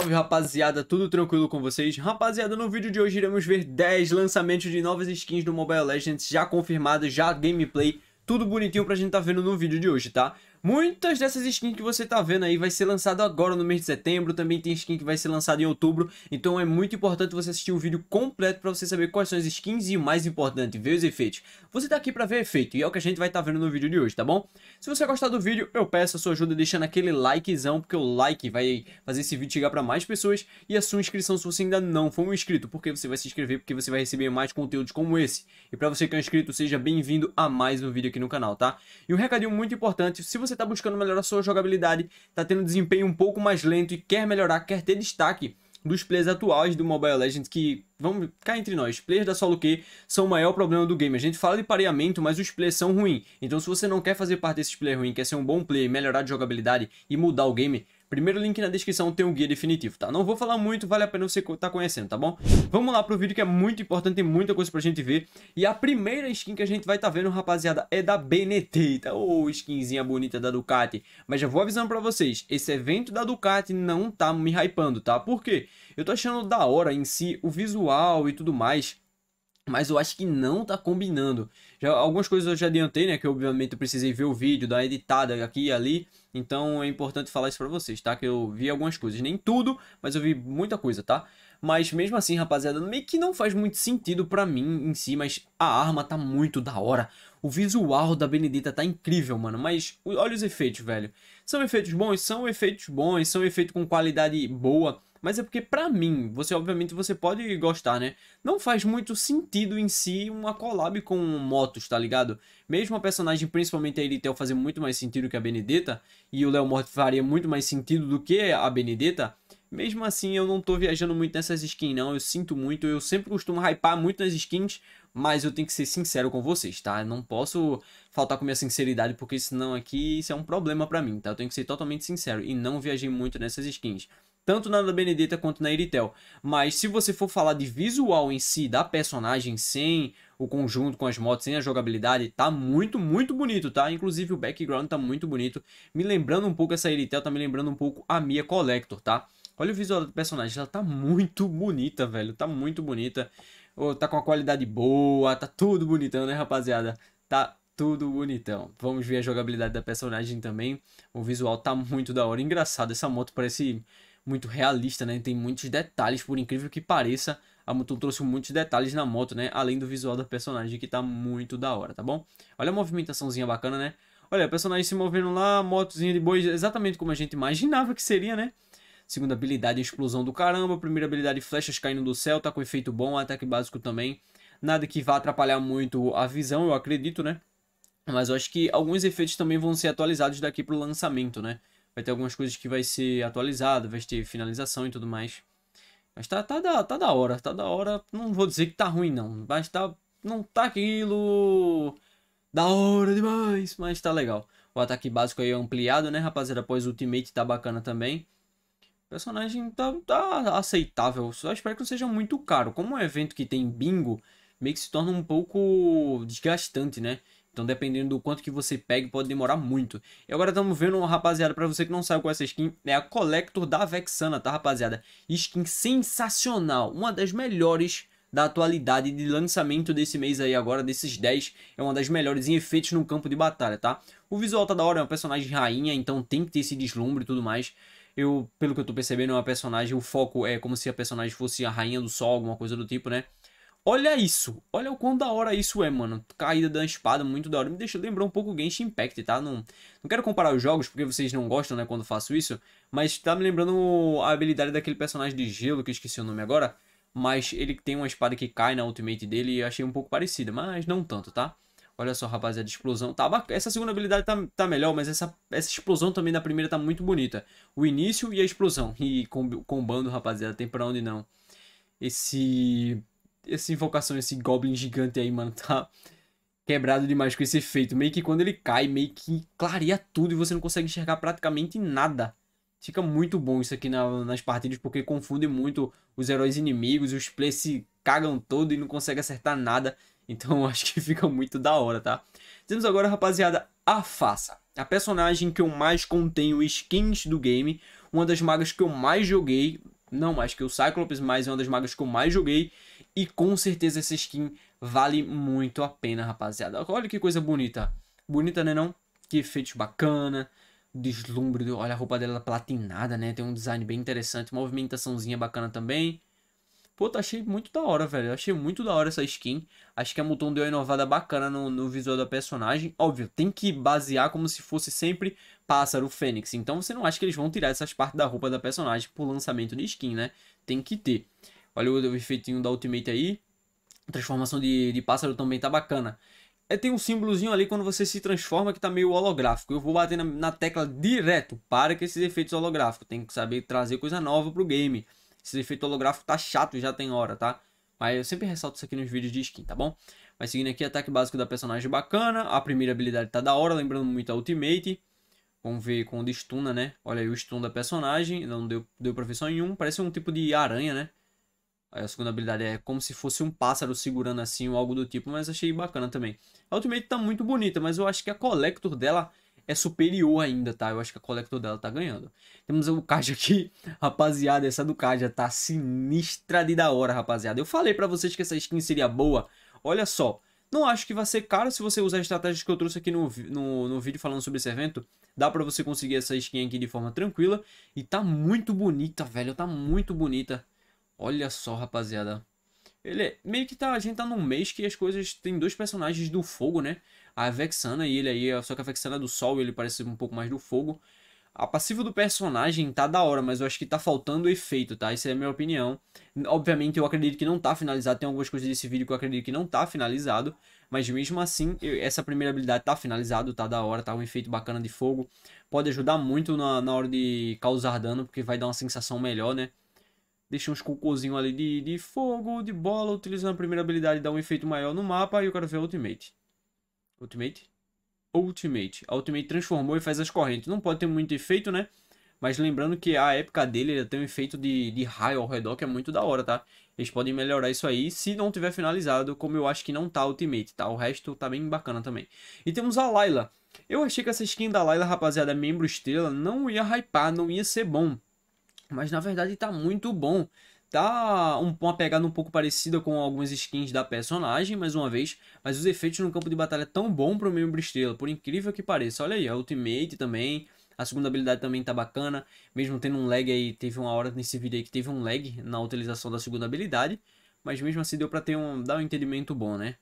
Salve rapaziada, tudo tranquilo com vocês? Rapaziada, no vídeo de hoje iremos ver 10 lançamentos de novas skins do Mobile Legends já confirmadas, já gameplay, tudo bonitinho pra gente tá vendo no vídeo de hoje, tá? Muitas dessas skins que você tá vendo aí vai ser lançado agora no mês de setembro, também tem skin que vai ser lançado em outubro, então é muito importante você assistir o vídeo completo para você saber quais são as skins e o mais importante, ver os efeitos. Você tá aqui para ver efeito e é o que a gente vai estar tá vendo no vídeo de hoje, tá bom? Se você gostar do vídeo, eu peço a sua ajuda deixando aquele likezão, porque o like vai fazer esse vídeo chegar para mais pessoas e a sua inscrição se você ainda não for um inscrito, porque você vai se inscrever porque você vai receber mais conteúdos como esse. E para você que é um inscrito, seja bem-vindo a mais um vídeo aqui no canal, tá? E um recadinho muito importante, se você você está buscando melhorar sua jogabilidade, está tendo desempenho um pouco mais lento e quer melhorar, quer ter destaque dos players atuais do Mobile Legends, que, vamos cá entre nós, players da solo queue são o maior problema do game. A gente fala de pareamento, mas os players são ruins. Então se você não quer fazer parte desses players ruins, quer ser um bom player, melhorar a jogabilidade e mudar o game, Primeiro link na descrição tem o guia definitivo, tá? Não vou falar muito, vale a pena você tá conhecendo, tá bom? Vamos lá pro vídeo que é muito importante, tem muita coisa pra gente ver. E a primeira skin que a gente vai tá vendo, rapaziada, é da BNT, tá? Ô, oh, skinzinha bonita da Ducati. Mas já vou avisando pra vocês, esse evento da Ducati não tá me hypando, tá? Por quê? Eu tô achando da hora em si o visual e tudo mais mas eu acho que não tá combinando. Já, algumas coisas eu já adiantei, né? Que obviamente eu precisei ver o vídeo, dar editada aqui e ali. Então é importante falar isso para vocês, tá? Que eu vi algumas coisas, nem tudo, mas eu vi muita coisa, tá? Mas mesmo assim, rapaziada, meio que não faz muito sentido para mim em si, mas a arma tá muito da hora. O visual da Benedita tá incrível, mano, mas olha os efeitos, velho. São efeitos bons? São efeitos bons, são efeitos com qualidade boa, mas é porque para mim, você obviamente você pode gostar, né? Não faz muito sentido em si uma collab com motos, tá ligado? Mesmo a personagem, principalmente a Eritel, fazer muito mais sentido que a Benedetta, e o Léo Morte faria muito mais sentido do que a Benedetta, mesmo assim eu não tô viajando muito nessas skins não, eu sinto muito, eu sempre costumo hypar muito nas skins, mas eu tenho que ser sincero com vocês, tá? Eu não posso faltar com minha sinceridade, porque senão aqui isso é um problema pra mim, tá? Eu tenho que ser totalmente sincero, e não viajei muito nessas skins tanto na da Benedetta quanto na Eritel, Mas se você for falar de visual em si da personagem sem o conjunto com as motos, sem a jogabilidade, tá muito, muito bonito, tá? Inclusive o background tá muito bonito, me lembrando um pouco essa Eritel, tá me lembrando um pouco a Mia Collector, tá? Olha o visual do personagem, ela tá muito bonita, velho, tá muito bonita. Oh, tá com a qualidade boa, tá tudo bonitão, né, rapaziada? Tá tudo bonitão. Vamos ver a jogabilidade da personagem também. O visual tá muito da hora. Engraçado, essa moto parece muito realista, né? Tem muitos detalhes, por incrível que pareça, a Muton trouxe muitos detalhes na moto, né? Além do visual da personagem, que tá muito da hora, tá bom? Olha a movimentaçãozinha bacana, né? Olha, o personagem se movendo lá, motozinha de boi, exatamente como a gente imaginava que seria, né? Segunda habilidade, explosão do caramba. Primeira habilidade, flechas caindo do céu, tá com efeito bom, ataque básico também. Nada que vá atrapalhar muito a visão, eu acredito, né? Mas eu acho que alguns efeitos também vão ser atualizados daqui pro lançamento, né? vai ter algumas coisas que vai ser atualizado, vai ter finalização e tudo mais. Mas tá, tá, da, tá da hora, tá da hora. Não vou dizer que tá ruim, não. Mas tá, não tá aquilo da hora demais, mas tá legal. O ataque básico aí é ampliado, né, rapaziada? Após o Ultimate tá bacana também. O personagem tá, tá aceitável. Só espero que não seja muito caro. Como é um evento que tem bingo, meio que se torna um pouco desgastante, né? Então, dependendo do quanto que você pegue, pode demorar muito. E agora estamos vendo, rapaziada, para você que não sabe qual é essa skin, é a Collector da Vexana, tá, rapaziada? Skin sensacional, uma das melhores da atualidade de lançamento desse mês aí agora, desses 10, é uma das melhores em efeitos no campo de batalha, tá? O visual tá da hora, é uma personagem rainha, então tem que ter esse deslumbre e tudo mais. Eu, pelo que eu tô percebendo, é uma personagem, o foco é como se a personagem fosse a rainha do sol, alguma coisa do tipo, né? Olha isso, olha o quão da hora isso é, mano. Caída da espada, muito da hora. Me deixa lembrar um pouco o Genshin Impact, tá? Não, não quero comparar os jogos, porque vocês não gostam, né, quando faço isso. Mas tá me lembrando a habilidade daquele personagem de gelo, que eu esqueci o nome agora. Mas ele tem uma espada que cai na ultimate dele e achei um pouco parecida, mas não tanto, tá? Olha só, rapaziada, explosão. Tá, essa segunda habilidade tá, tá melhor, mas essa, essa explosão também da primeira tá muito bonita. O início e a explosão. E combando, rapaziada, tem pra onde não. Esse essa invocação, esse Goblin gigante aí, mano, tá quebrado demais com esse efeito. Meio que quando ele cai, meio que clareia tudo e você não consegue enxergar praticamente nada. Fica muito bom isso aqui na, nas partidas, porque confunde muito os heróis inimigos, os players se cagam todo e não consegue acertar nada. Então acho que fica muito da hora, tá? Temos agora, rapaziada, a Faça. A personagem que eu mais contenho skins do game. Uma das magas que eu mais joguei. Não mais que o Cyclops, mas é uma das magas que eu mais joguei. E com certeza essa skin vale muito a pena, rapaziada. Olha que coisa bonita. Bonita, né não? Que efeitos bacana. Deslumbre, do... olha a roupa dela platinada, né? Tem um design bem interessante, movimentaçãozinha bacana também. Pô, tá, achei muito da hora, velho. Achei muito da hora essa skin. Acho que a Muton deu uma inovada bacana no, no visual da personagem. Óbvio, tem que basear como se fosse sempre pássaro fênix. Então você não acha que eles vão tirar essas partes da roupa da personagem pro lançamento de skin, né? Tem que ter. Olha o, o da Ultimate aí. A transformação de, de pássaro também tá bacana. É, tem um símbolozinho ali quando você se transforma que tá meio holográfico. Eu vou bater na, na tecla direto para que esses efeitos holográficos. Tem que saber trazer coisa nova pro game. Esse efeito holográfico tá chato, já tem hora, tá? Mas eu sempre ressalto isso aqui nos vídeos de skin, tá bom? Mas seguindo aqui, ataque básico da personagem bacana. A primeira habilidade tá da hora, lembrando muito a Ultimate. Vamos ver quando estuna, né? Olha aí o stun da personagem. Não deu, deu profissão em um. Parece um tipo de aranha, né? A segunda habilidade é como se fosse um pássaro segurando assim ou algo do tipo, mas achei bacana também. A Ultimate tá muito bonita, mas eu acho que a Collector dela é superior ainda, tá? Eu acho que a Collector dela tá ganhando. Temos o Kaja aqui. Rapaziada, essa do Kaja tá sinistra de da hora, rapaziada. Eu falei pra vocês que essa skin seria boa. Olha só, não acho que vai ser caro se você usar as estratégias que eu trouxe aqui no, no, no vídeo falando sobre esse evento. Dá pra você conseguir essa skin aqui de forma tranquila. E tá muito bonita, velho. Tá muito bonita. Olha só, rapaziada. Ele é, meio que tá, a gente tá num mês que as coisas tem dois personagens do fogo, né? A Vexana e ele aí, só que a Vexana é do sol e ele parece um pouco mais do fogo. A passiva do personagem tá da hora, mas eu acho que tá faltando efeito, tá? Essa é a minha opinião. Obviamente eu acredito que não tá finalizado, tem algumas coisas desse vídeo que eu acredito que não tá finalizado, mas mesmo assim, eu, essa primeira habilidade tá finalizado, tá da hora, tá um efeito bacana de fogo. Pode ajudar muito na, na hora de causar dano, porque vai dar uma sensação melhor, né? deixa uns cocôzinhos ali de, de fogo, de bola. Utilizando a primeira habilidade dá um efeito maior no mapa. E eu quero ver Ultimate. Ultimate? Ultimate. A Ultimate transformou e faz as correntes. Não pode ter muito efeito, né? Mas lembrando que a época dele ele tem um efeito de, de raio ao redor que é muito da hora, tá? Eles podem melhorar isso aí se não tiver finalizado, como eu acho que não tá Ultimate, tá? O resto tá bem bacana também. E temos a Layla. Eu achei que essa skin da Layla, rapaziada, membro estrela, não ia hypar, não ia ser bom. Mas na verdade tá muito bom. Tá um, uma pegada um pouco parecida com algumas skins da personagem, mais uma vez. Mas os efeitos no campo de batalha tão bom pro membro estrela, por incrível que pareça. Olha aí, a Ultimate também. A segunda habilidade também tá bacana. Mesmo tendo um lag aí, teve uma hora nesse vídeo aí que teve um lag na utilização da segunda habilidade. Mas mesmo assim deu pra ter um, dar um entendimento bom, né?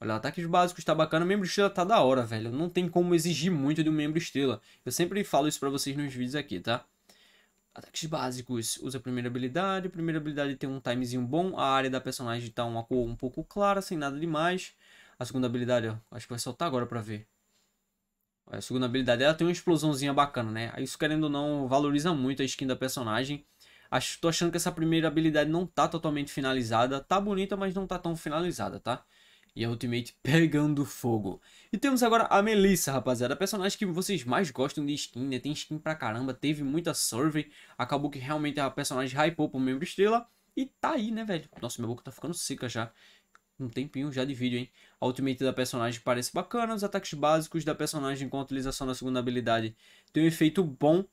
Olha, ataques básicos tá bacana, membro estrela tá da hora, velho. Não tem como exigir muito de um membro estrela. Eu sempre falo isso pra vocês nos vídeos aqui, tá? Ataques básicos. Usa a primeira habilidade. A primeira habilidade tem um timezinho bom. A área da personagem tá uma cor um pouco clara, sem nada demais. A segunda habilidade, ó, acho que vai soltar agora pra ver. A segunda habilidade, ela tem uma explosãozinha bacana, né? Isso, querendo ou não, valoriza muito a skin da personagem. Acho, tô achando que essa primeira habilidade não tá totalmente finalizada. Tá bonita, mas não tá tão finalizada, tá? e a Ultimate pegando fogo. E temos agora a Melissa, rapaziada, a personagem que vocês mais gostam de skin, né? Tem skin pra caramba, teve muita survey, acabou que realmente a personagem hypou pro membro estrela e tá aí, né, velho? Nossa, minha boca tá ficando seca já. Um tempinho já de vídeo, hein? A ultimate da personagem parece bacana, os ataques básicos da personagem com a utilização da segunda habilidade tem um efeito bom.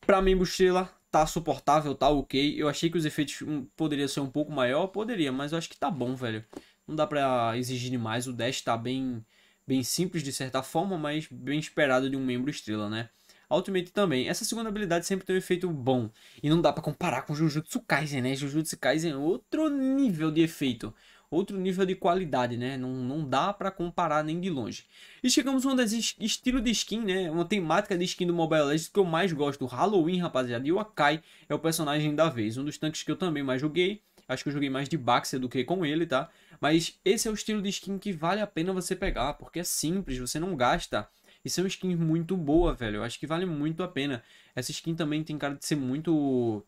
Pra membro estrela, tá suportável, tá ok. Eu achei que os efeitos poderiam hum, poderia ser um pouco maior, poderia, mas eu acho que tá bom, velho. Não dá para exigir demais. O Dash tá bem, bem simples de certa forma, mas bem esperado de um membro estrela, né? Ultimate também. Essa segunda habilidade sempre tem um efeito bom. E não dá para comparar com Jujutsu Kaisen, né? Jujutsu Kaisen é outro nível de efeito. Outro nível de qualidade, né? Não, não dá para comparar nem de longe. E chegamos a um dos estilos de skin, né? Uma temática de skin do Mobile Legends que eu mais gosto. Halloween, rapaziada. E o Akai é o personagem da vez. Um dos tanques que eu também mais joguei. Acho que eu joguei mais de Baxter do que com ele, tá? Mas esse é o estilo de skin que vale a pena você pegar, porque é simples, você não gasta. E são skins muito boa, velho. Eu acho que vale muito a pena. Essa skin também tem cara de ser muito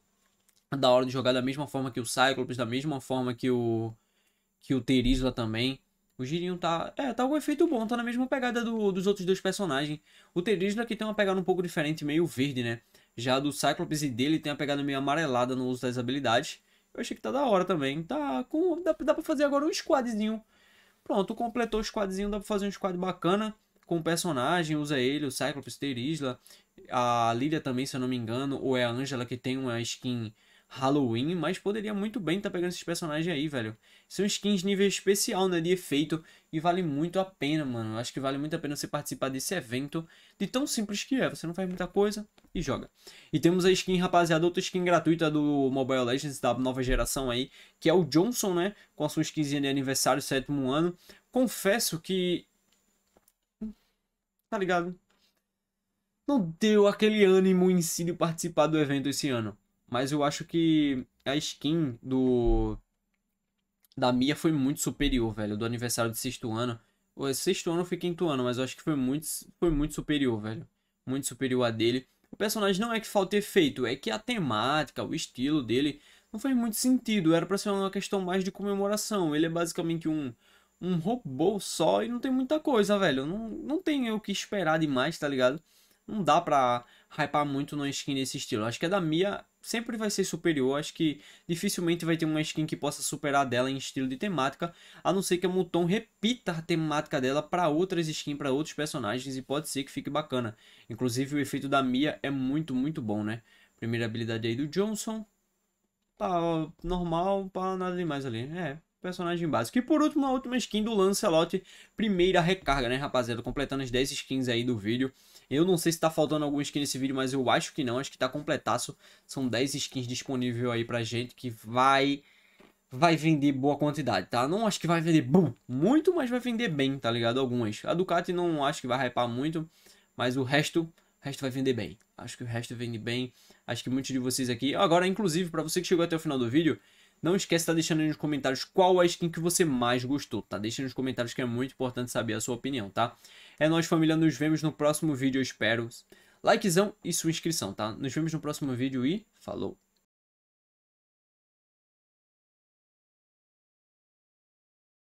da hora de jogar da mesma forma que o Cyclops, da mesma forma que o que o Terizla também. O Girinho tá. É, tá com um efeito bom, tá na mesma pegada do, dos outros dois personagens. O Terizla que tem uma pegada um pouco diferente, meio verde, né? Já do Cyclops e dele tem a pegada meio amarelada no uso das habilidades. Eu achei que tá da hora também. Tá com, dá, dá pra fazer agora um squadzinho. Pronto, completou o squadzinho, dá pra fazer um squad bacana com o personagem, usa ele, o Cyclops, Terisla a Lilia também, se eu não me engano, ou é a Angela que tem uma skin Halloween, mas poderia muito bem estar tá pegando esses personagens aí, velho. São skins nível especial, né, de efeito, e vale muito a pena, mano. Acho que vale muito a pena você participar desse evento, de tão simples que é, você não faz muita coisa e joga. E temos a skin, rapaziada, outra skin gratuita do Mobile Legends, da nova geração aí, que é o Johnson, né, com a sua skinzinha de aniversário, sétimo ano. Confesso que... Tá ligado? Não deu aquele ânimo em si de participar do evento esse ano. Mas eu acho que a skin do. Da Mia foi muito superior, velho. Do aniversário de sexto ano. O sexto ano em tu ano, mas eu acho que foi muito, foi muito superior, velho. Muito superior a dele. O personagem não é que falta efeito, é que a temática, o estilo dele não faz muito sentido. Era pra ser uma questão mais de comemoração. Ele é basicamente um, um robô só e não tem muita coisa, velho. Não, não tem o que esperar demais, tá ligado? Não dá pra hypar muito numa skin nesse estilo. Acho que a da Mia sempre vai ser superior. Acho que dificilmente vai ter uma skin que possa superar dela em estilo de temática, a não ser que a Muton repita a temática dela para outras skins, para outros personagens e pode ser que fique bacana. Inclusive o efeito da Mia é muito, muito bom, né? Primeira habilidade aí do Johnson. Tá normal, pá, nada demais ali. É, personagem básico. E por último, a última skin do Lancelot, primeira recarga, né, rapaziada? Completando as 10 skins aí do vídeo. Eu não sei se tá faltando alguma skin nesse vídeo, mas eu acho que não. Acho que tá completaço. São 10 skins disponíveis aí pra gente que vai vai vender boa quantidade, tá? Não acho que vai vender bum, muito, mas vai vender bem, tá ligado? Algumas. A Ducati não acho que vai hypar muito, mas o resto, o resto vai vender bem. Acho que o resto vende bem. Acho que muitos de vocês aqui, agora inclusive para você que chegou até o final do vídeo, não esquece de estar tá deixando aí nos comentários qual a skin que você mais gostou, tá? Deixa nos comentários que é muito importante saber a sua opinião, tá? É nóis, família. Nos vemos no próximo vídeo, eu espero. Likezão e sua inscrição, tá? Nos vemos no próximo vídeo e falou!